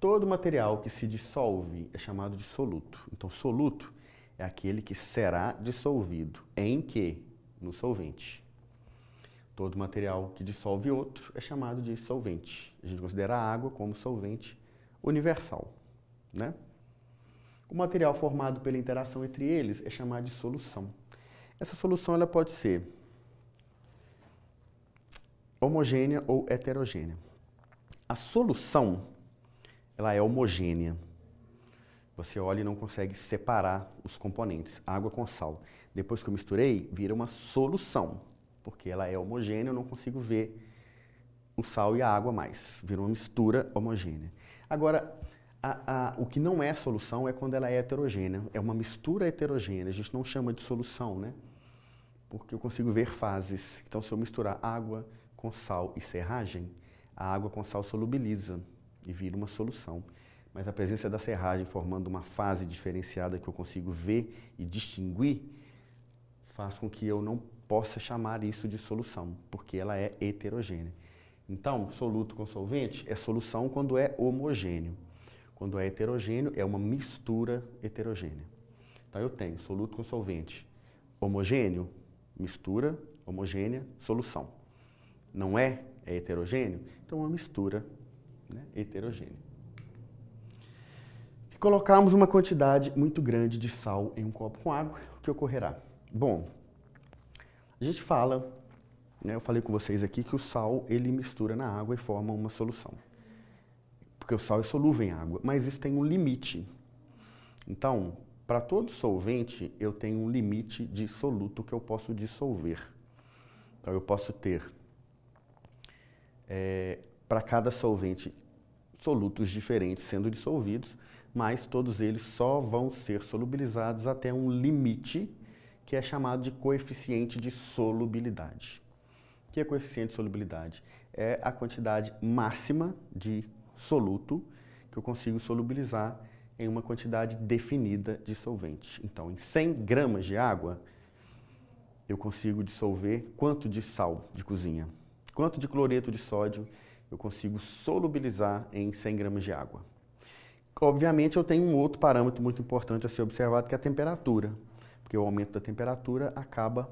Todo material que se dissolve é chamado de soluto. Então, soluto é aquele que será dissolvido em que? No solvente. Todo material que dissolve outro é chamado de solvente. A gente considera a água como solvente universal. Né? O material formado pela interação entre eles é chamado de solução. Essa solução ela pode ser homogênea ou heterogênea. A solução ela é homogênea. Você olha e não consegue separar os componentes, água com sal. Depois que eu misturei, vira uma solução, porque ela é homogênea, eu não consigo ver o sal e a água mais. Vira uma mistura homogênea. Agora, a, a, o que não é solução é quando ela é heterogênea. É uma mistura heterogênea. A gente não chama de solução, né? Porque eu consigo ver fases. Então, se eu misturar água com sal e serragem, a água com sal solubiliza e vira uma solução. Mas a presença da serragem formando uma fase diferenciada que eu consigo ver e distinguir faz com que eu não possa chamar isso de solução, porque ela é heterogênea. Então, soluto com solvente é solução quando é homogêneo. Quando é heterogêneo, é uma mistura heterogênea. Então, eu tenho soluto com solvente homogêneo, mistura, homogênea, solução. Não é? É heterogêneo? Então, é uma mistura né, heterogêneo. Se colocarmos uma quantidade muito grande de sal em um copo com água, o que ocorrerá? Bom, a gente fala, né, eu falei com vocês aqui que o sal ele mistura na água e forma uma solução. Porque o sal é solúvel em água, mas isso tem um limite. Então, para todo solvente, eu tenho um limite de soluto que eu posso dissolver. Então, eu posso ter é, para cada solvente solutos diferentes sendo dissolvidos, mas todos eles só vão ser solubilizados até um limite que é chamado de coeficiente de solubilidade. O que é coeficiente de solubilidade? É a quantidade máxima de soluto que eu consigo solubilizar em uma quantidade definida de solvente. Então, em 100 gramas de água, eu consigo dissolver quanto de sal de cozinha, quanto de cloreto de sódio eu consigo solubilizar em 100 gramas de água. Obviamente, eu tenho um outro parâmetro muito importante a ser observado, que é a temperatura, porque o aumento da temperatura acaba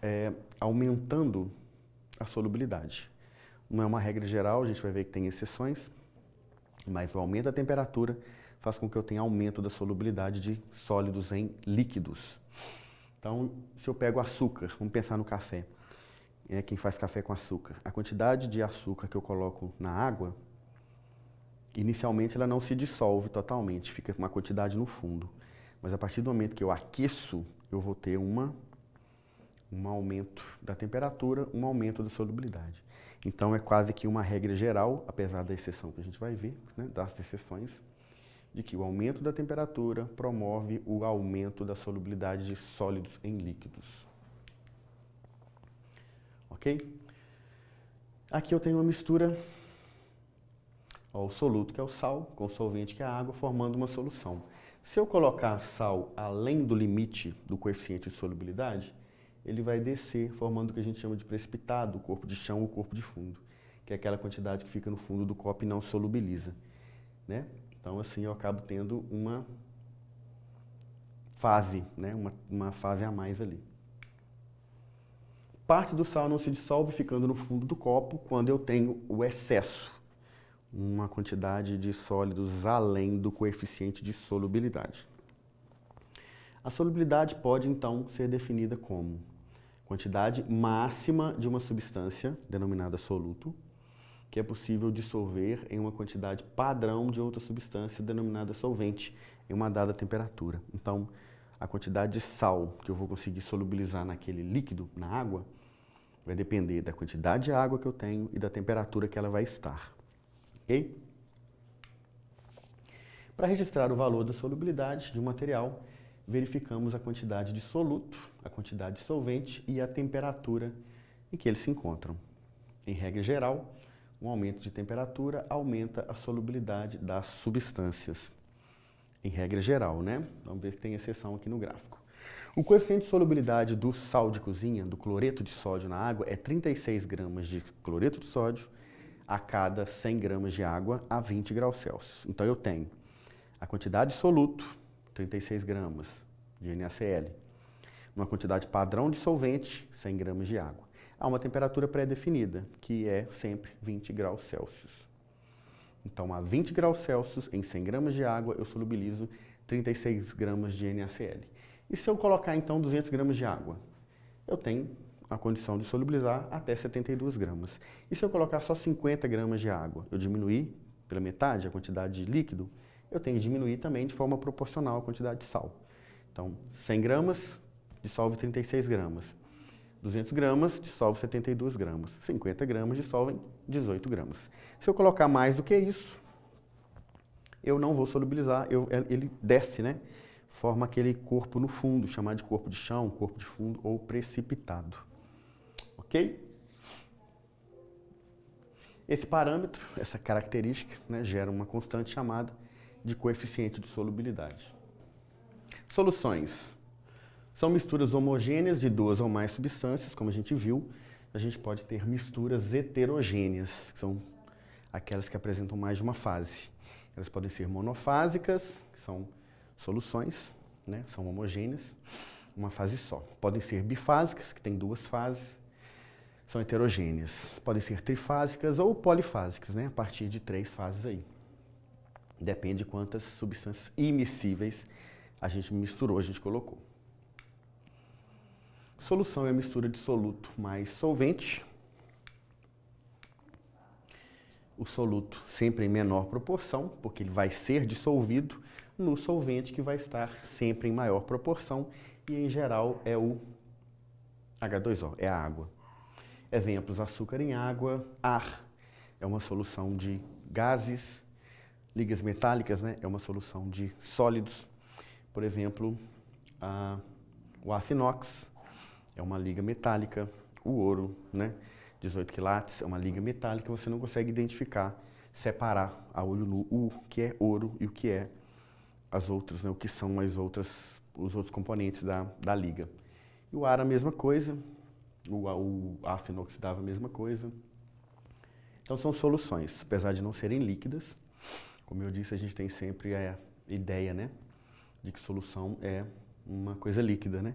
é, aumentando a solubilidade. Não é uma regra geral, a gente vai ver que tem exceções, mas o aumento da temperatura faz com que eu tenha aumento da solubilidade de sólidos em líquidos. Então, se eu pego açúcar, vamos pensar no café é quem faz café com açúcar. A quantidade de açúcar que eu coloco na água, inicialmente ela não se dissolve totalmente, fica uma quantidade no fundo. Mas a partir do momento que eu aqueço, eu vou ter uma, um aumento da temperatura, um aumento da solubilidade. Então é quase que uma regra geral, apesar da exceção que a gente vai ver, né, das exceções, de que o aumento da temperatura promove o aumento da solubilidade de sólidos em líquidos ok? Aqui eu tenho uma mistura, ó, o soluto que é o sal, com o solvente que é a água, formando uma solução. Se eu colocar sal além do limite do coeficiente de solubilidade, ele vai descer, formando o que a gente chama de precipitado, o corpo de chão ou corpo de fundo, que é aquela quantidade que fica no fundo do copo e não solubiliza. Né? Então, assim, eu acabo tendo uma fase, né? uma, uma fase a mais ali. Parte do sal não se dissolve ficando no fundo do copo quando eu tenho o excesso, uma quantidade de sólidos além do coeficiente de solubilidade. A solubilidade pode então ser definida como quantidade máxima de uma substância, denominada soluto, que é possível dissolver em uma quantidade padrão de outra substância denominada solvente em uma dada temperatura. Então, a quantidade de sal que eu vou conseguir solubilizar naquele líquido, na água, Vai depender da quantidade de água que eu tenho e da temperatura que ela vai estar. Ok? Para registrar o valor da solubilidade de um material, verificamos a quantidade de soluto, a quantidade de solvente e a temperatura em que eles se encontram. Em regra geral, um aumento de temperatura aumenta a solubilidade das substâncias. Em regra geral, né? Vamos ver que tem exceção aqui no gráfico. O coeficiente de solubilidade do sal de cozinha, do cloreto de sódio na água, é 36 gramas de cloreto de sódio a cada 100 gramas de água a 20 graus Celsius. Então eu tenho a quantidade de soluto, 36 gramas de NaCl, uma quantidade padrão de solvente, 100 gramas de água, a uma temperatura pré-definida, que é sempre 20 graus Celsius. Então a 20 graus Celsius, em 100 gramas de água, eu solubilizo 36 gramas de NaCl. E se eu colocar então 200 gramas de água? Eu tenho a condição de solubilizar até 72 gramas. E se eu colocar só 50 gramas de água? Eu diminuir pela metade a quantidade de líquido? Eu tenho que diminuir também de forma proporcional a quantidade de sal. Então, 100 gramas dissolve 36 gramas. 200 gramas dissolve 72 gramas. 50 gramas dissolvem 18 gramas. Se eu colocar mais do que isso, eu não vou solubilizar, eu, ele desce, né? forma aquele corpo no fundo, chamado de corpo de chão, corpo de fundo ou precipitado. Ok? Esse parâmetro, essa característica, né, gera uma constante chamada de coeficiente de solubilidade. Soluções. São misturas homogêneas de duas ou mais substâncias, como a gente viu. A gente pode ter misturas heterogêneas, que são aquelas que apresentam mais de uma fase. Elas podem ser monofásicas, que são soluções, né, são homogêneas, uma fase só. Podem ser bifásicas, que tem duas fases, são heterogêneas. Podem ser trifásicas ou polifásicas, né, a partir de três fases aí. Depende de quantas substâncias imissíveis a gente misturou, a gente colocou. Solução é a mistura de soluto mais solvente. O soluto sempre em menor proporção, porque ele vai ser dissolvido, no solvente que vai estar sempre em maior proporção e em geral é o H2O, é a água. Exemplos: açúcar em água, ar é uma solução de gases, ligas metálicas né, é uma solução de sólidos. Por exemplo, a, o aço inox é uma liga metálica, o ouro, né, 18 quilates é uma liga metálica, você não consegue identificar, separar a olho nu o que é ouro e o que é as outras, né, o que são as outras, os outros componentes da, da liga. E o ar a mesma coisa, o, o aço inoxidável a mesma coisa. Então são soluções, apesar de não serem líquidas. Como eu disse, a gente tem sempre a ideia, né, de que solução é uma coisa líquida, né?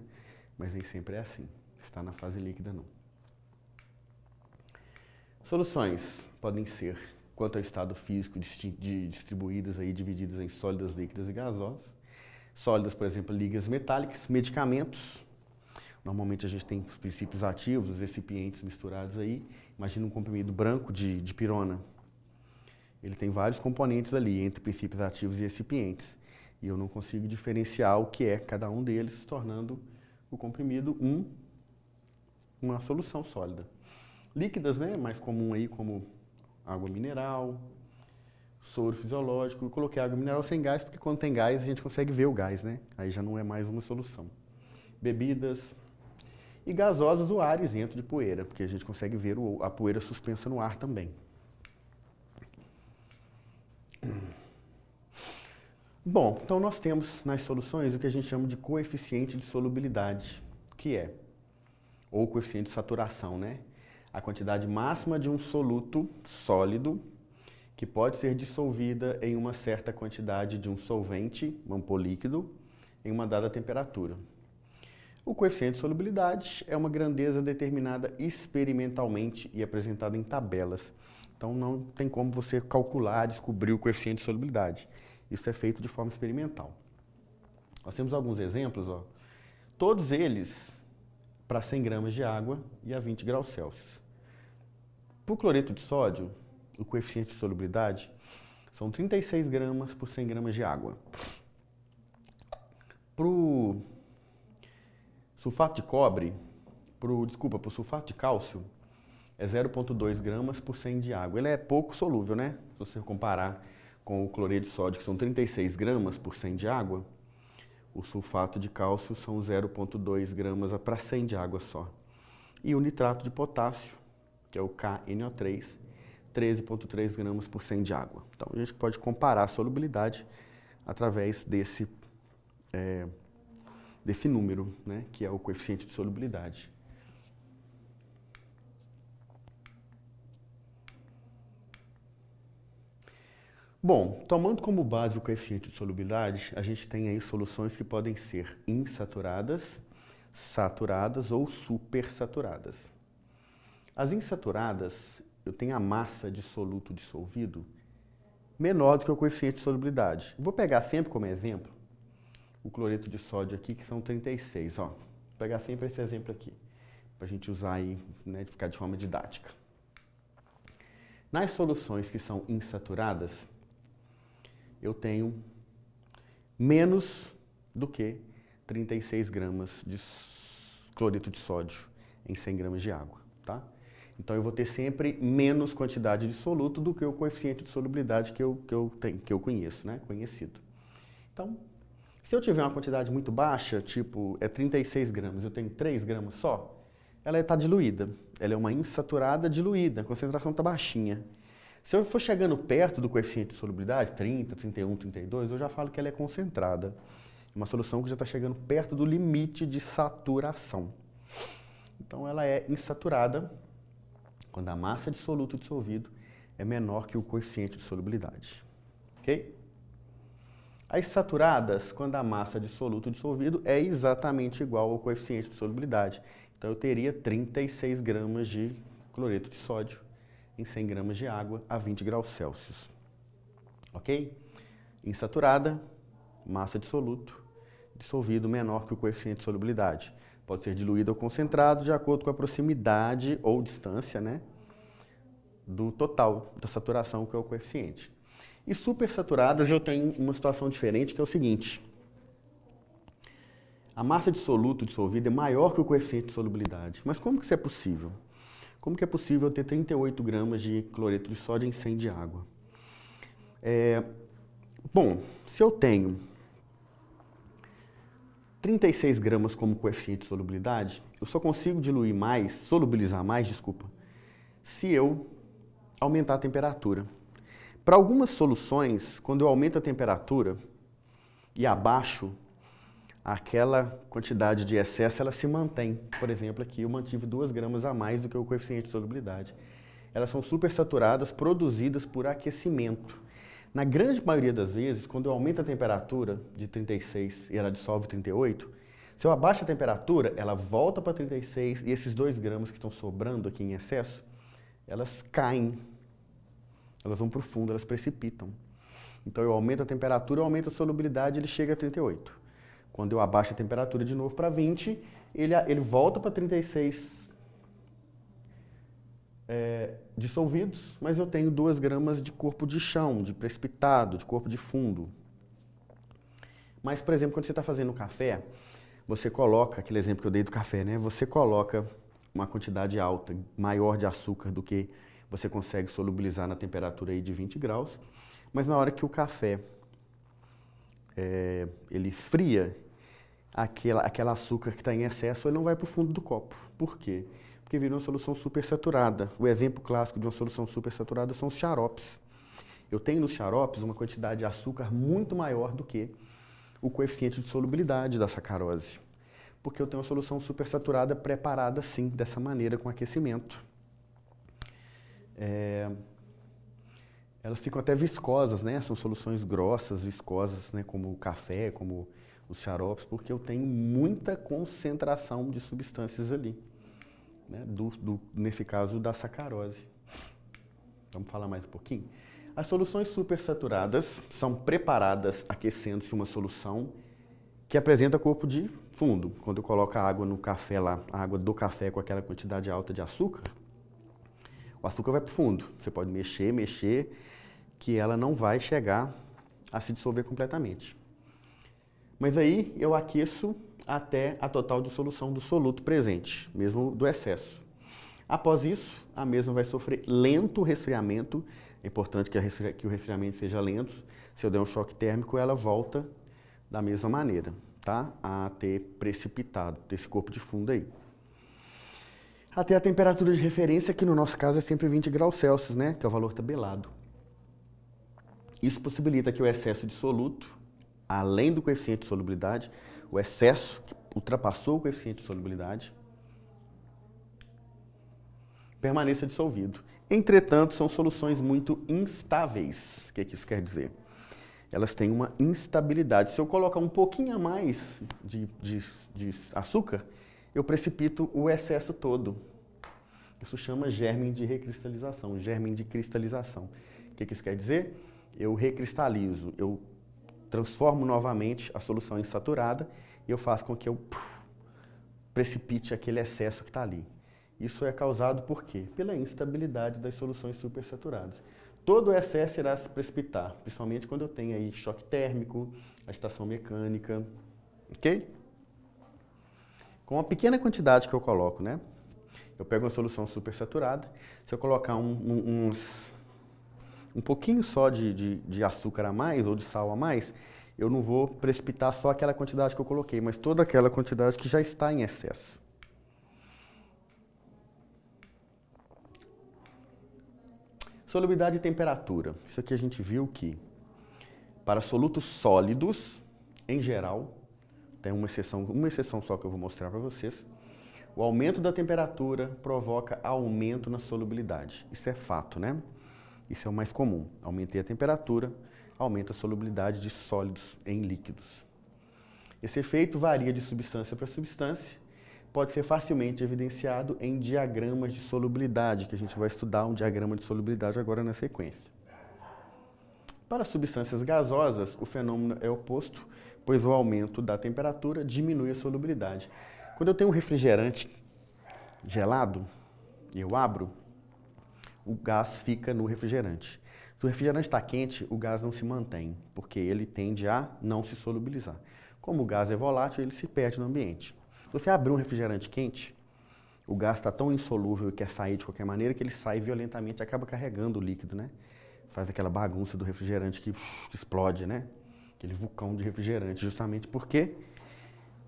Mas nem sempre é assim. Está na fase líquida não. Soluções podem ser quanto ao estado físico distribuídas aí, divididas em sólidas, líquidas e gasosas. Sólidas, por exemplo, ligas metálicas, medicamentos. Normalmente a gente tem os princípios ativos, os recipientes misturados aí. Imagina um comprimido branco de, de pirona. Ele tem vários componentes ali, entre princípios ativos e recipientes. E eu não consigo diferenciar o que é cada um deles, tornando o comprimido um, uma solução sólida. Líquidas, né, mais comum aí como água mineral, soro fisiológico. Eu coloquei água mineral sem gás, porque quando tem gás a gente consegue ver o gás, né? Aí já não é mais uma solução. Bebidas e gasosas, o ar isento de poeira, porque a gente consegue ver o, a poeira suspensa no ar também. Bom, então nós temos nas soluções o que a gente chama de coeficiente de solubilidade, que é, ou coeficiente de saturação, né? a quantidade máxima de um soluto sólido que pode ser dissolvida em uma certa quantidade de um solvente, um líquido, em uma dada temperatura. O coeficiente de solubilidade é uma grandeza determinada experimentalmente e apresentada em tabelas. Então não tem como você calcular, descobrir o coeficiente de solubilidade. Isso é feito de forma experimental. Nós temos alguns exemplos, ó. todos eles para 100 gramas de água e a 20 graus Celsius. Para o cloreto de sódio, o coeficiente de solubilidade são 36 gramas por 100 gramas de água. Para o sulfato de cobre, pro, desculpa, para o sulfato de cálcio, é 0,2 gramas por 100 de água. Ele é pouco solúvel, né? Se você comparar com o cloreto de sódio, que são 36 gramas por 100 de água, o sulfato de cálcio são 0,2 gramas para 100 de água só. E o nitrato de potássio, que é o KNO3, 13,3 gramas por 100 de água. Então, a gente pode comparar a solubilidade através desse, é, desse número, né, que é o coeficiente de solubilidade. Bom, tomando como base o coeficiente de solubilidade, a gente tem aí soluções que podem ser insaturadas, saturadas ou supersaturadas. As insaturadas, eu tenho a massa de soluto dissolvido menor do que o coeficiente de solubilidade. Vou pegar sempre como exemplo o cloreto de sódio aqui, que são 36. Ó. Vou pegar sempre esse exemplo aqui, para a gente usar aí, né, ficar de forma didática. Nas soluções que são insaturadas, eu tenho menos do que 36 gramas de cloreto de sódio em 100 gramas de água. Tá? Então eu vou ter sempre menos quantidade de soluto do que o coeficiente de solubilidade que eu, que eu, tenho, que eu conheço, né? conhecido. Então, se eu tiver uma quantidade muito baixa, tipo é 36 gramas, eu tenho 3 gramas só, ela está diluída. Ela é uma insaturada diluída, a concentração está baixinha. Se eu for chegando perto do coeficiente de solubilidade, 30, 31, 32, eu já falo que ela é concentrada. Uma solução que já está chegando perto do limite de saturação. Então ela é insaturada quando a massa de soluto dissolvido é menor que o coeficiente de solubilidade. Ok? As saturadas, quando a massa de soluto dissolvido é exatamente igual ao coeficiente de solubilidade. Então eu teria 36 gramas de cloreto de sódio em 100 gramas de água a 20 graus Celsius. Ok? Insaturada, massa de soluto, dissolvido menor que o coeficiente de solubilidade. Pode ser diluído ou concentrado de acordo com a proximidade ou distância né, do total da saturação, que é o coeficiente. E supersaturadas eu tenho uma situação diferente, que é o seguinte. A massa de soluto dissolvida é maior que o coeficiente de solubilidade. Mas como que isso é possível? Como que é possível ter 38 gramas de cloreto de sódio em 100 de água? É, bom, se eu tenho 36 gramas como coeficiente de solubilidade, eu só consigo diluir mais, solubilizar mais, desculpa, se eu aumentar a temperatura. Para algumas soluções, quando eu aumento a temperatura e abaixo, aquela quantidade de excesso ela se mantém. Por exemplo, aqui eu mantive 2 gramas a mais do que o coeficiente de solubilidade. Elas são supersaturadas produzidas por aquecimento. Na grande maioria das vezes, quando eu aumento a temperatura de 36 e ela dissolve 38, se eu abaixo a temperatura, ela volta para 36 e esses 2 gramas que estão sobrando aqui em excesso, elas caem. Elas vão para o fundo, elas precipitam. Então eu aumento a temperatura, eu aumento a solubilidade, ele chega a 38. Quando eu abaixo a temperatura de novo para 20, ele, ele volta para 36 é, dissolvidos, mas eu tenho 2 gramas de corpo de chão, de precipitado, de corpo de fundo. Mas, por exemplo, quando você está fazendo café, você coloca, aquele exemplo que eu dei do café, né? Você coloca uma quantidade alta, maior de açúcar do que você consegue solubilizar na temperatura aí de 20 graus, mas na hora que o café é, ele esfria, aquela, aquele açúcar que está em excesso ele não vai para o fundo do copo. Por quê? porque virou uma solução supersaturada. O exemplo clássico de uma solução supersaturada são os xaropes. Eu tenho nos xaropes uma quantidade de açúcar muito maior do que o coeficiente de solubilidade da sacarose, porque eu tenho uma solução supersaturada preparada assim, dessa maneira, com aquecimento. É... Elas ficam até viscosas, né? São soluções grossas, viscosas, né? Como o café, como os xaropes, porque eu tenho muita concentração de substâncias ali né, do, do, nesse caso da sacarose. Vamos falar mais um pouquinho? As soluções supersaturadas são preparadas aquecendo-se uma solução que apresenta corpo de fundo. Quando eu coloco a água no café lá, a água do café com aquela quantidade alta de açúcar, o açúcar vai para o fundo. Você pode mexer, mexer, que ela não vai chegar a se dissolver completamente. Mas aí eu aqueço até a total dissolução do soluto presente, mesmo do excesso. Após isso, a mesma vai sofrer lento resfriamento. É importante que, resfri que o resfriamento seja lento. Se eu der um choque térmico, ela volta da mesma maneira, tá? A ter precipitado, ter esse corpo de fundo aí. Até a temperatura de referência, que no nosso caso é sempre 20 graus Celsius, né? Que é o valor tabelado. Isso possibilita que o excesso de soluto, além do coeficiente de solubilidade, o excesso, que ultrapassou o coeficiente de solubilidade, permaneça dissolvido. Entretanto, são soluções muito instáveis. O que, é que isso quer dizer? Elas têm uma instabilidade. Se eu colocar um pouquinho a mais de, de, de açúcar, eu precipito o excesso todo. Isso chama germe de recristalização, germe de cristalização. O que, é que isso quer dizer? Eu recristalizo, eu transformo novamente a solução em saturada e eu faço com que eu puf, precipite aquele excesso que está ali. Isso é causado por quê? Pela instabilidade das soluções supersaturadas. Todo o excesso irá se precipitar, principalmente quando eu tenho aí choque térmico, agitação mecânica, ok? Com uma pequena quantidade que eu coloco, né? Eu pego uma solução supersaturada, se eu colocar um, um, uns um pouquinho só de, de, de açúcar a mais ou de sal a mais, eu não vou precipitar só aquela quantidade que eu coloquei, mas toda aquela quantidade que já está em excesso. Solubilidade e temperatura. Isso aqui a gente viu que para solutos sólidos, em geral, tem uma exceção, uma exceção só que eu vou mostrar para vocês. O aumento da temperatura provoca aumento na solubilidade. Isso é fato, né? Isso é o mais comum. Aumentei a temperatura, aumenta a solubilidade de sólidos em líquidos. Esse efeito varia de substância para substância, pode ser facilmente evidenciado em diagramas de solubilidade, que a gente vai estudar um diagrama de solubilidade agora na sequência. Para substâncias gasosas, o fenômeno é oposto, pois o aumento da temperatura diminui a solubilidade. Quando eu tenho um refrigerante gelado e eu abro, o gás fica no refrigerante. Se o refrigerante está quente, o gás não se mantém, porque ele tende a não se solubilizar. Como o gás é volátil, ele se perde no ambiente. Se você abrir um refrigerante quente, o gás está tão insolúvel e quer sair de qualquer maneira que ele sai violentamente e acaba carregando o líquido, né? Faz aquela bagunça do refrigerante que explode, né? Aquele vulcão de refrigerante, justamente porque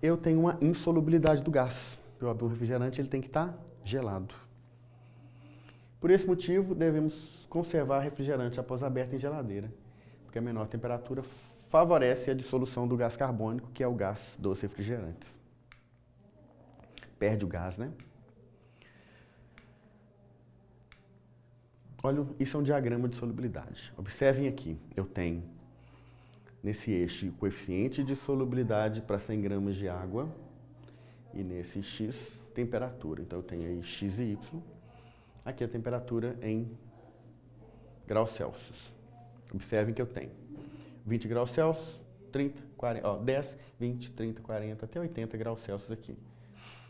eu tenho uma insolubilidade do gás. Para eu abrir um refrigerante, ele tem que estar tá gelado. Por esse motivo, devemos conservar refrigerante após aberto em geladeira, porque a menor temperatura favorece a dissolução do gás carbônico, que é o gás dos refrigerantes. Perde o gás, né? Olha, isso é um diagrama de solubilidade. Observem aqui, eu tenho nesse eixo o coeficiente de solubilidade para 100 gramas de água e nesse x temperatura. Então eu tenho aí x e y aqui a temperatura em graus Celsius. Observem que eu tenho 20 graus Celsius, 30, 40, ó, 10, 20, 30, 40, até 80 graus Celsius aqui.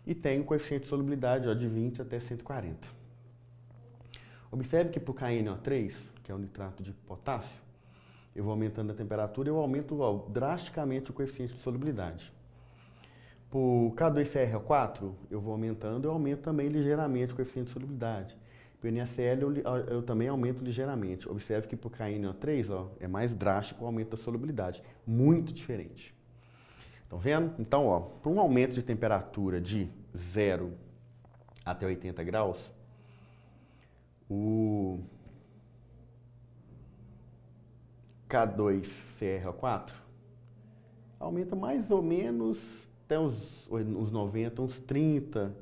E tenho um coeficiente de solubilidade ó, de 20 até 140. Observe que para o KNO3, que é o nitrato de potássio, eu vou aumentando a temperatura, eu aumento ó, drasticamente o coeficiente de solubilidade. Para o K2CrO4, eu vou aumentando, eu aumento também ligeiramente o coeficiente de solubilidade. Para PNSL eu, eu, também aumento ligeiramente. Observe que para o KNO3 ó, é mais drástico o aumento da solubilidade. Muito diferente. Estão vendo? Então, para um aumento de temperatura de 0 até 80 graus, o K2CRO4 aumenta mais ou menos até uns, uns 90, uns 30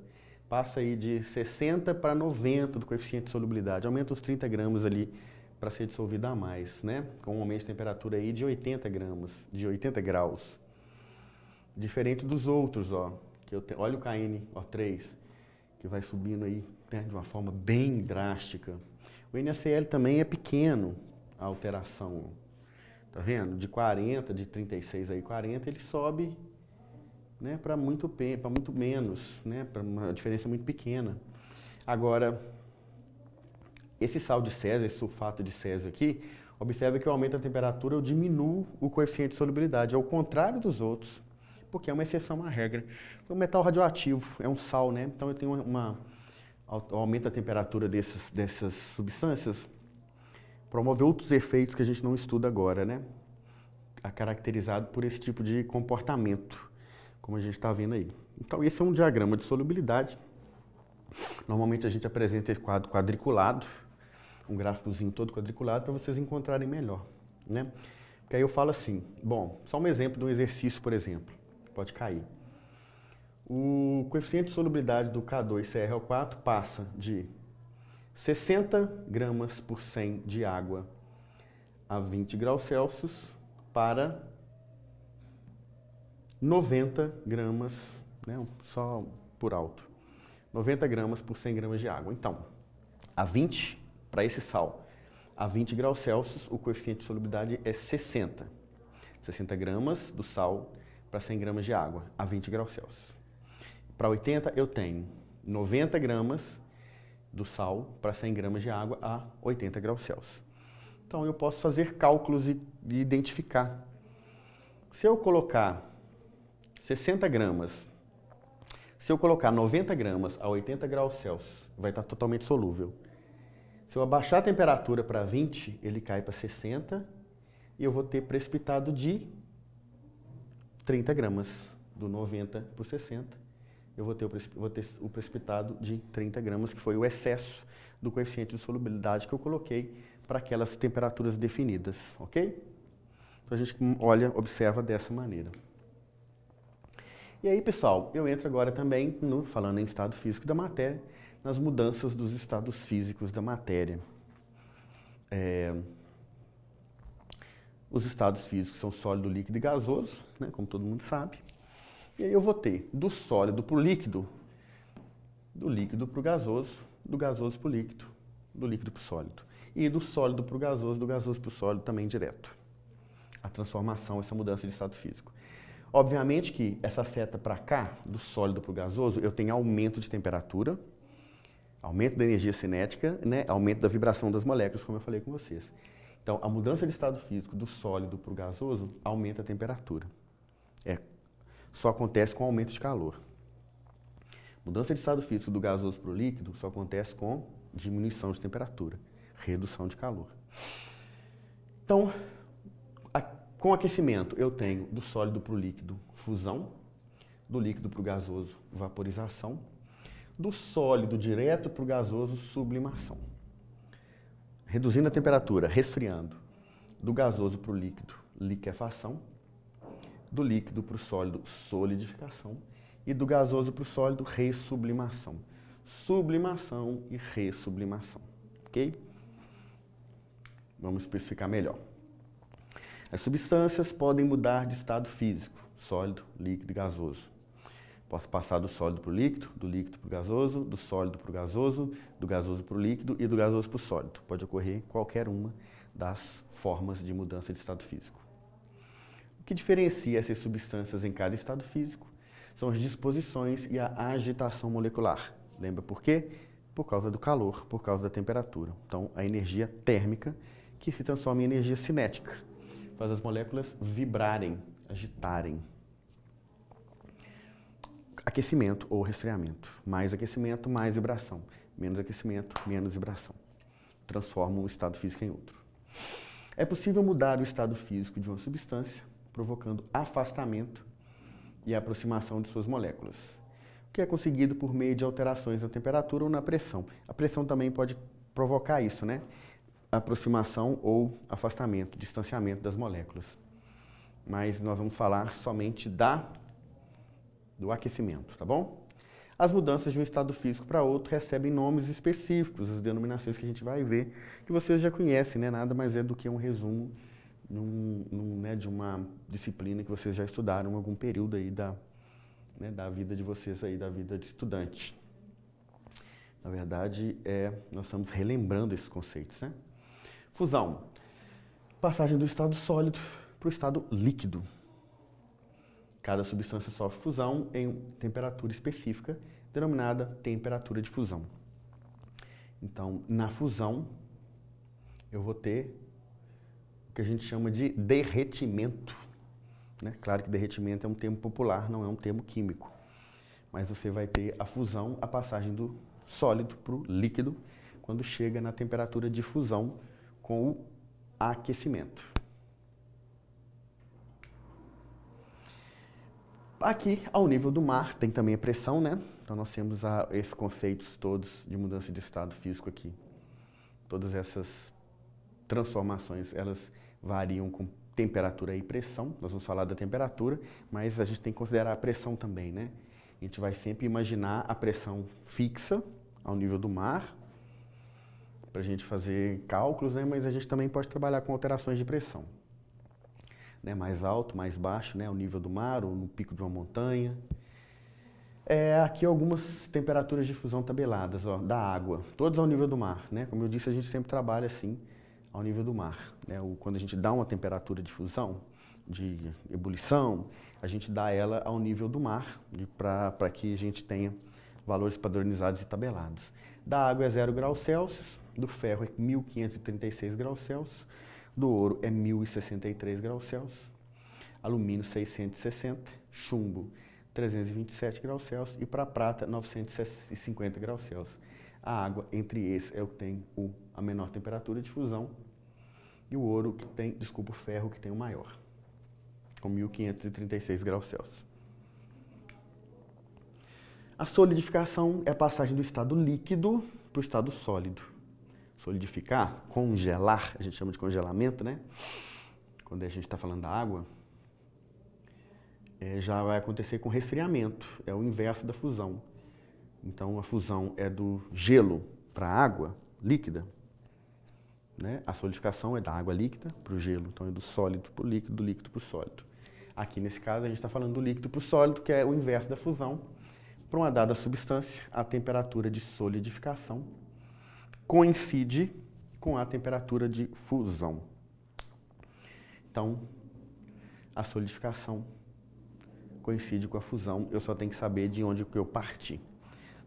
passa aí de 60 para 90 do coeficiente de solubilidade, aumenta os 30 gramas ali para ser dissolvido a mais, né? Com um aumento de temperatura aí de 80 gramas, de 80 graus. Diferente dos outros, ó, que eu te, olha o KNO3, que vai subindo aí né, de uma forma bem drástica. O NaCl também é pequeno a alteração, tá vendo? De 40, de 36 aí 40, ele sobe né, para muito, muito menos, né, para uma diferença muito pequena. Agora, esse sal de césio, esse sulfato de césio aqui, observa que o aumento a temperatura, eu diminuo o coeficiente de solubilidade, ao contrário dos outros, porque é uma exceção à regra. um metal radioativo é um sal, né? Então eu tenho uma, uma aumenta a temperatura dessas, dessas substâncias, promove outros efeitos que a gente não estuda agora, né? É caracterizado por esse tipo de comportamento como a gente está vendo aí. Então, esse é um diagrama de solubilidade. Normalmente a gente apresenta esse quadro quadriculado, um gráficozinho todo quadriculado, para vocês encontrarem melhor. Né? Porque aí eu falo assim, bom, só um exemplo de um exercício, por exemplo, pode cair. O coeficiente de solubilidade do K2CrO4 passa de 60 gramas por 100 de água a 20 graus Celsius para 90 gramas, né, só por alto, 90 gramas por 100 gramas de água. Então, a 20, para esse sal, a 20 graus Celsius, o coeficiente de solubilidade é 60. 60 gramas do sal para 100 gramas de água, a 20 graus Celsius. Para 80, eu tenho 90 gramas do sal para 100 gramas de água a 80 graus Celsius. Então, eu posso fazer cálculos e, e identificar. Se eu colocar 60 gramas. Se eu colocar 90 gramas a 80 graus Celsius, vai estar totalmente solúvel. Se eu abaixar a temperatura para 20, ele cai para 60 e eu vou ter precipitado de 30 gramas. Do 90 para 60, eu vou ter, vou ter o precipitado de 30 gramas, que foi o excesso do coeficiente de solubilidade que eu coloquei para aquelas temperaturas definidas, ok? Então a gente olha, observa dessa maneira. E aí, pessoal, eu entro agora também, no, falando em estado físico da matéria, nas mudanças dos estados físicos da matéria. É, os estados físicos são sólido, líquido e gasoso, né, como todo mundo sabe. E aí eu vou ter do sólido para o líquido, do líquido para o gasoso, do gasoso para o líquido, do líquido para o sólido. E do sólido para o gasoso, do gasoso para o sólido também direto. A transformação, essa mudança de estado físico. Obviamente que essa seta para cá, do sólido para o gasoso, eu tenho aumento de temperatura, aumento da energia cinética, né, aumento da vibração das moléculas, como eu falei com vocês. Então, a mudança de estado físico do sólido para o gasoso aumenta a temperatura. É, só acontece com aumento de calor. Mudança de estado físico do gasoso para o líquido só acontece com diminuição de temperatura, redução de calor. Então, com aquecimento, eu tenho do sólido para o líquido, fusão, do líquido para o gasoso, vaporização, do sólido direto para o gasoso, sublimação. Reduzindo a temperatura, resfriando, do gasoso para o líquido, liquefação, do líquido para o sólido, solidificação, e do gasoso para o sólido, ressublimação. Sublimação e ressublimação, ok? Vamos especificar melhor. As substâncias podem mudar de estado físico, sólido, líquido e gasoso. Posso passar do sólido para o líquido, do líquido para o gasoso, do sólido para o gasoso, do gasoso para o líquido e do gasoso para o sólido. Pode ocorrer qualquer uma das formas de mudança de estado físico. O que diferencia essas substâncias em cada estado físico são as disposições e a agitação molecular. Lembra por quê? Por causa do calor, por causa da temperatura. Então, a energia térmica que se transforma em energia cinética, faz as moléculas vibrarem, agitarem. Aquecimento ou resfriamento. Mais aquecimento, mais vibração. Menos aquecimento, menos vibração. Transforma um estado físico em outro. É possível mudar o estado físico de uma substância, provocando afastamento e aproximação de suas moléculas, o que é conseguido por meio de alterações na temperatura ou na pressão. A pressão também pode provocar isso, né? aproximação ou afastamento, distanciamento das moléculas. Mas nós vamos falar somente da, do aquecimento, tá bom? As mudanças de um estado físico para outro recebem nomes específicos, as denominações que a gente vai ver, que vocês já conhecem, né? Nada mais é do que um resumo num, num, né, de uma disciplina que vocês já estudaram em algum período aí da, né, da vida de vocês aí, da vida de estudante. Na verdade, é, nós estamos relembrando esses conceitos, né? Fusão. Passagem do estado sólido para o estado líquido. Cada substância sofre fusão em temperatura específica, denominada temperatura de fusão. Então, na fusão, eu vou ter o que a gente chama de derretimento. Né? Claro que derretimento é um termo popular, não é um termo químico. Mas você vai ter a fusão, a passagem do sólido para o líquido, quando chega na temperatura de fusão, com o aquecimento. Aqui, ao nível do mar, tem também a pressão, né? Então nós temos a, esses conceitos todos de mudança de estado físico aqui. Todas essas transformações, elas variam com temperatura e pressão. Nós vamos falar da temperatura, mas a gente tem que considerar a pressão também, né? A gente vai sempre imaginar a pressão fixa ao nível do mar para a gente fazer cálculos, né? mas a gente também pode trabalhar com alterações de pressão. Né? Mais alto, mais baixo, né? o nível do mar, ou no pico de uma montanha. É, aqui algumas temperaturas de fusão tabeladas ó, da água, todas ao nível do mar. Né? Como eu disse, a gente sempre trabalha assim, ao nível do mar. Né? O, quando a gente dá uma temperatura de fusão, de ebulição, a gente dá ela ao nível do mar, para que a gente tenha valores padronizados e tabelados. Da água é zero graus Celsius, do ferro é 1536 graus Celsius, do ouro é 1063 graus Celsius, alumínio 660, chumbo 327 graus Celsius e para prata 950 graus Celsius. A água entre esses é o que tem o, a menor temperatura de fusão e o ouro que tem, desculpa, o ferro que tem o maior, com 1536 graus Celsius. A solidificação é a passagem do estado líquido para o estado sólido solidificar, congelar, a gente chama de congelamento, né? Quando a gente está falando da água, é, já vai acontecer com resfriamento, é o inverso da fusão. Então, a fusão é do gelo para a água líquida, né? A solidificação é da água líquida para o gelo, então é do sólido para o líquido, do líquido para o sólido. Aqui nesse caso a gente está falando do líquido para o sólido, que é o inverso da fusão. Para uma dada substância, a temperatura de solidificação coincide com a temperatura de fusão. Então, a solidificação coincide com a fusão, eu só tenho que saber de onde eu parti.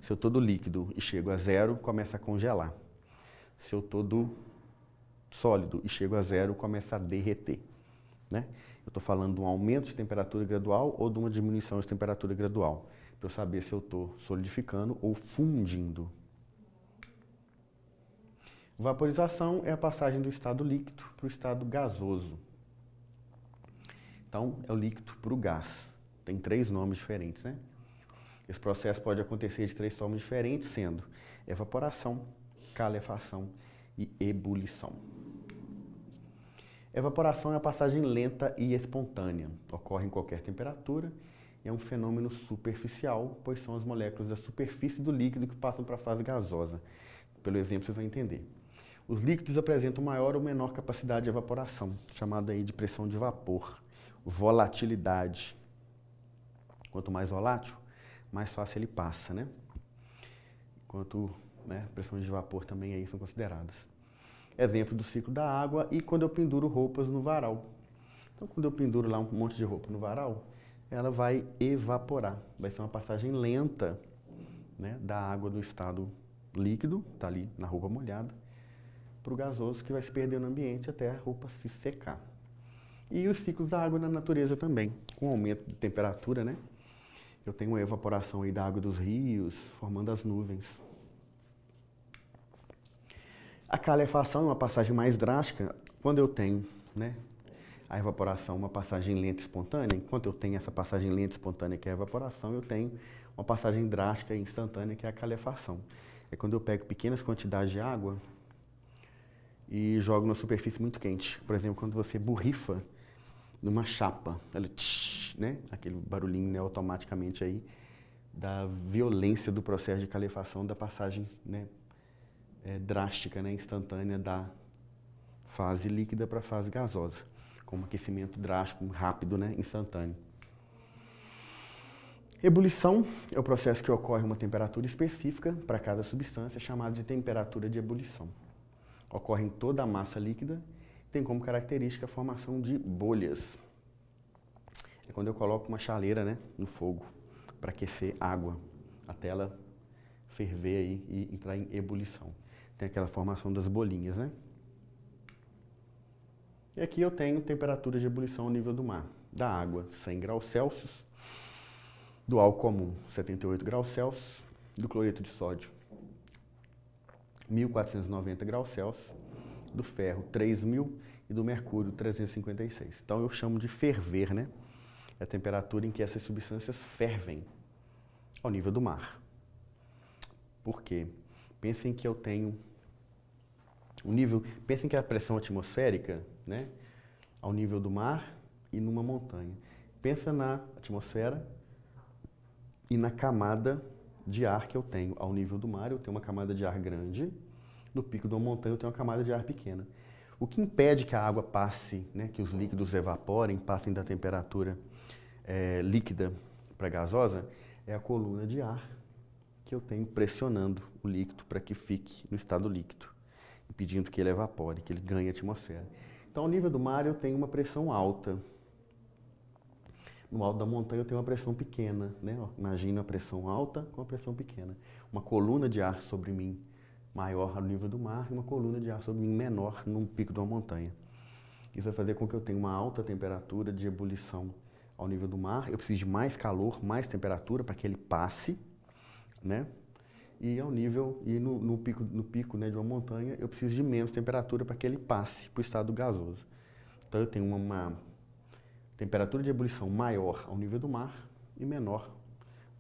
Se eu estou do líquido e chego a zero, começa a congelar. Se eu estou do sólido e chego a zero, começa a derreter. Né? Eu estou falando de um aumento de temperatura gradual ou de uma diminuição de temperatura gradual, para eu saber se eu estou solidificando ou fundindo. Vaporização é a passagem do estado líquido para o estado gasoso. Então, é o líquido para o gás. Tem três nomes diferentes, né? Esse processo pode acontecer de três formas diferentes, sendo evaporação, calefação e ebulição. Evaporação é a passagem lenta e espontânea. Ocorre em qualquer temperatura e é um fenômeno superficial, pois são as moléculas da superfície do líquido que passam para a fase gasosa. Pelo exemplo, vocês vão entender. Os líquidos apresentam maior ou menor capacidade de evaporação, chamada aí de pressão de vapor, volatilidade. Quanto mais volátil, mais fácil ele passa, né? Enquanto né, pressões de vapor também aí são consideradas. Exemplo do ciclo da água e quando eu penduro roupas no varal. Então, quando eu penduro lá um monte de roupa no varal, ela vai evaporar. Vai ser uma passagem lenta né, da água do estado líquido, está ali na roupa molhada, para o gasoso que vai se perder no ambiente até a roupa se secar. E os ciclos da água na natureza também, com o aumento de temperatura, né? Eu tenho uma evaporação aí da água dos rios, formando as nuvens. A calefação é uma passagem mais drástica quando eu tenho, né? A evaporação, é uma passagem lenta espontânea. Enquanto eu tenho essa passagem lenta espontânea, que é a evaporação, eu tenho uma passagem drástica e instantânea, que é a calefação. É quando eu pego pequenas quantidades de água e joga na superfície muito quente. Por exemplo, quando você borrifa numa chapa, ela, tsh, né? aquele barulhinho né, automaticamente aí da violência do processo de calefação, da passagem né, é, drástica, né, instantânea da fase líquida para a fase gasosa, com um aquecimento drástico, rápido, né, instantâneo. Ebulição é o processo que ocorre a uma temperatura específica para cada substância, chamada de temperatura de ebulição ocorre em toda a massa líquida, tem como característica a formação de bolhas. É quando eu coloco uma chaleira né, no fogo para aquecer água até ela ferver aí e entrar em ebulição. Tem aquela formação das bolinhas, né? E aqui eu tenho temperatura de ebulição ao nível do mar. Da água, 100 graus Celsius. Do álcool comum, 78 graus Celsius. Do cloreto de sódio, 1490 graus Celsius, do ferro 3000 e do mercúrio 356. Então eu chamo de ferver, né? É a temperatura em que essas substâncias fervem ao nível do mar. Por quê? Pensem que eu tenho o um nível, pensem que a pressão atmosférica, né, ao nível do mar e numa montanha. Pensa na atmosfera e na camada de ar que eu tenho ao nível do mar, eu tenho uma camada de ar grande, no pico de uma montanha eu tenho uma camada de ar pequena. O que impede que a água passe, né, que os líquidos evaporem, passem da temperatura é, líquida para gasosa, é a coluna de ar que eu tenho pressionando o líquido para que fique no estado líquido, impedindo que ele evapore, que ele ganhe atmosfera. Então, ao nível do mar, eu tenho uma pressão alta, no alto da montanha eu tenho uma pressão pequena, né? Imagina a pressão alta com a pressão pequena. Uma coluna de ar sobre mim maior no nível do mar e uma coluna de ar sobre mim menor num pico de uma montanha. Isso vai fazer com que eu tenha uma alta temperatura de ebulição ao nível do mar. Eu preciso de mais calor, mais temperatura para que ele passe, né? E ao nível e no, no pico no pico né, de uma montanha eu preciso de menos temperatura para que ele passe para o estado gasoso. Então eu tenho uma temperatura de ebulição maior ao nível do mar e menor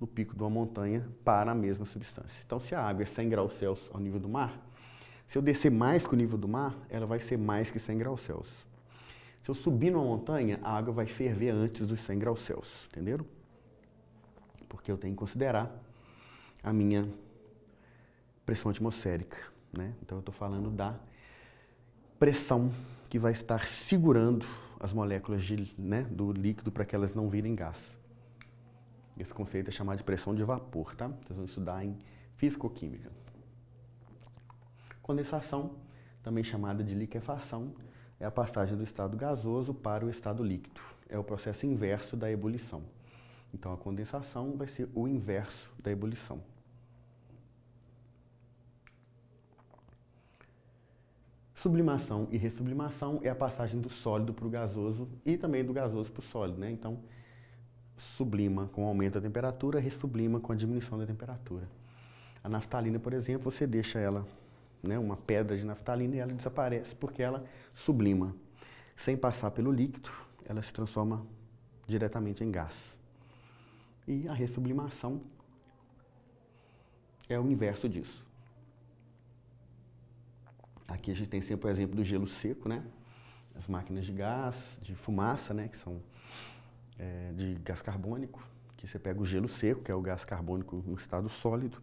no pico de uma montanha para a mesma substância. Então, se a água é 100 graus Celsius ao nível do mar, se eu descer mais que o nível do mar, ela vai ser mais que 100 graus Celsius. Se eu subir numa montanha, a água vai ferver antes dos 100 graus Celsius, entenderam? Porque eu tenho que considerar a minha pressão atmosférica, né? Então, eu estou falando da pressão que vai estar segurando as moléculas de, né, do líquido para que elas não virem gás. Esse conceito é chamado de pressão de vapor, tá? Vocês vão estudar em físico-química. Condensação, também chamada de liquefação, é a passagem do estado gasoso para o estado líquido. É o processo inverso da ebulição. Então, a condensação vai ser o inverso da ebulição. Sublimação e ressublimação é a passagem do sólido para o gasoso e também do gasoso para o sólido, né? Então, sublima com o aumento da temperatura, ressublima com a diminuição da temperatura. A naftalina, por exemplo, você deixa ela, né, uma pedra de naftalina e ela desaparece porque ela sublima. Sem passar pelo líquido, ela se transforma diretamente em gás. E a ressublimação é o inverso disso. Aqui a gente tem sempre o exemplo do gelo seco, né? As máquinas de gás, de fumaça, né? Que são é, de gás carbônico, que você pega o gelo seco, que é o gás carbônico no estado sólido,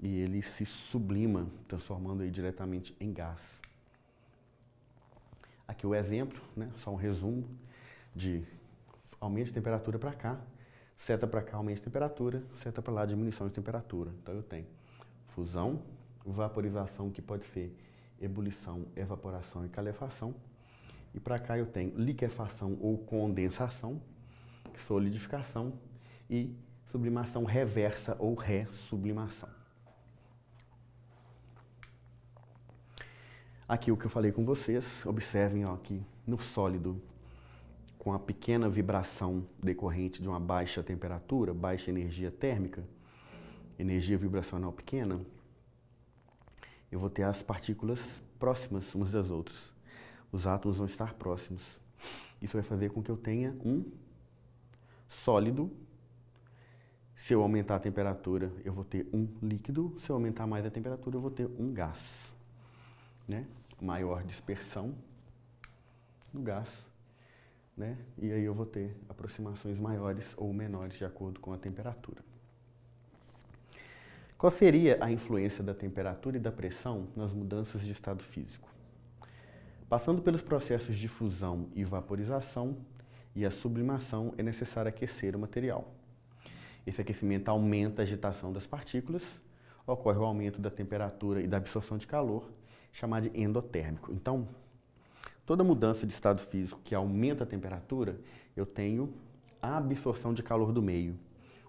e ele se sublima, transformando aí diretamente em gás. Aqui o exemplo, né? Só um resumo de aumento de temperatura para cá, seta para cá aumento de temperatura, seta para lá diminuição de temperatura. Então eu tenho fusão, vaporização que pode ser ebulição, evaporação e calefação. E para cá eu tenho liquefação ou condensação, é solidificação e sublimação reversa ou ressublimação. Aqui o que eu falei com vocês, observem ó, aqui no sólido, com a pequena vibração decorrente de uma baixa temperatura, baixa energia térmica, energia vibracional pequena, eu vou ter as partículas próximas umas das outras. Os átomos vão estar próximos. Isso vai fazer com que eu tenha um sólido. Se eu aumentar a temperatura, eu vou ter um líquido. Se eu aumentar mais a temperatura, eu vou ter um gás. Né? Maior dispersão do gás. Né? E aí eu vou ter aproximações maiores ou menores de acordo com a temperatura. Qual seria a influência da temperatura e da pressão nas mudanças de estado físico? Passando pelos processos de fusão e vaporização e a sublimação, é necessário aquecer o material. Esse aquecimento aumenta a agitação das partículas, ocorre o aumento da temperatura e da absorção de calor, chamado de endotérmico. Então, toda mudança de estado físico que aumenta a temperatura, eu tenho a absorção de calor do meio.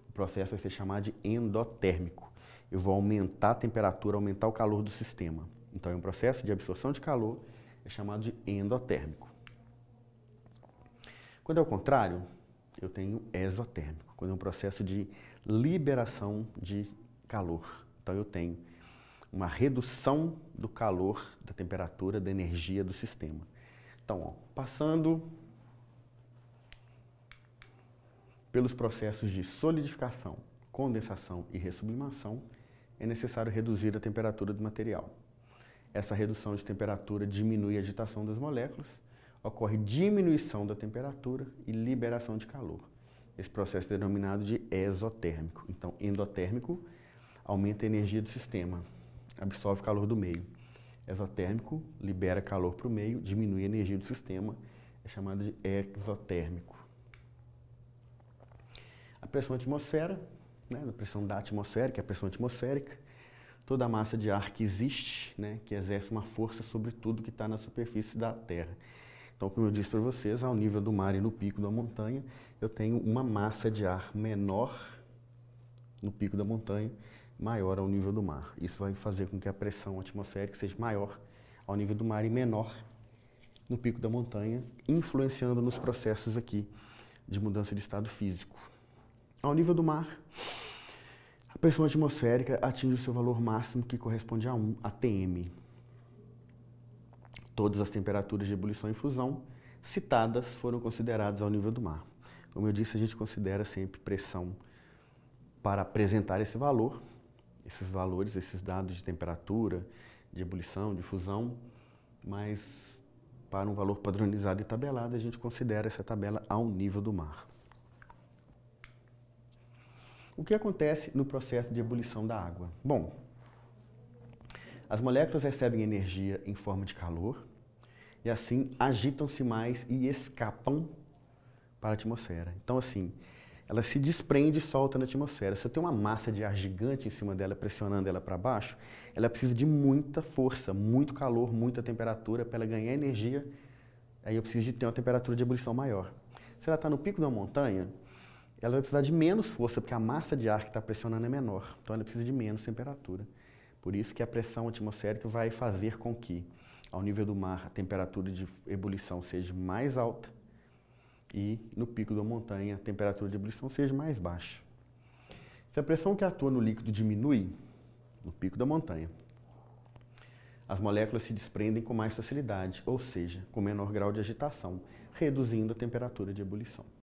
O processo vai ser chamado de endotérmico eu vou aumentar a temperatura, aumentar o calor do sistema. Então, é um processo de absorção de calor, é chamado de endotérmico. Quando é o contrário, eu tenho exotérmico, quando é um processo de liberação de calor. Então, eu tenho uma redução do calor, da temperatura, da energia do sistema. Então, ó, passando pelos processos de solidificação, condensação e ressublimação, é necessário reduzir a temperatura do material. Essa redução de temperatura diminui a agitação das moléculas, ocorre diminuição da temperatura e liberação de calor. Esse processo é denominado de exotérmico. Então, endotérmico aumenta a energia do sistema, absorve calor do meio. Exotérmico libera calor para o meio, diminui a energia do sistema, é chamado de exotérmico. A pressão atmosfera né, da pressão da atmosférica, a pressão atmosférica, toda a massa de ar que existe, né, que exerce uma força sobre tudo que está na superfície da Terra. Então, como eu disse para vocês, ao nível do mar e no pico da montanha, eu tenho uma massa de ar menor no pico da montanha, maior ao nível do mar. Isso vai fazer com que a pressão atmosférica seja maior ao nível do mar e menor no pico da montanha, influenciando nos processos aqui de mudança de estado físico. Ao nível do mar, a pressão atmosférica atinge o seu valor máximo que corresponde a 1 atm. Todas as temperaturas de ebulição e fusão citadas foram consideradas ao nível do mar. Como eu disse, a gente considera sempre pressão para apresentar esse valor, esses valores, esses dados de temperatura, de ebulição, de fusão, mas para um valor padronizado e tabelado, a gente considera essa tabela ao nível do mar. O que acontece no processo de ebulição da água? Bom, as moléculas recebem energia em forma de calor e assim agitam-se mais e escapam para a atmosfera. Então, assim, ela se desprende e solta na atmosfera. Se eu tenho uma massa de ar gigante em cima dela, pressionando ela para baixo, ela precisa de muita força, muito calor, muita temperatura para ela ganhar energia. Aí eu preciso de ter uma temperatura de ebulição maior. Se ela está no pico de uma montanha, ela vai precisar de menos força, porque a massa de ar que está pressionando é menor, então ela precisa de menos temperatura. Por isso que a pressão atmosférica vai fazer com que, ao nível do mar, a temperatura de ebulição seja mais alta e, no pico da montanha, a temperatura de ebulição seja mais baixa. Se a pressão que atua no líquido diminui, no pico da montanha, as moléculas se desprendem com mais facilidade, ou seja, com menor grau de agitação, reduzindo a temperatura de ebulição.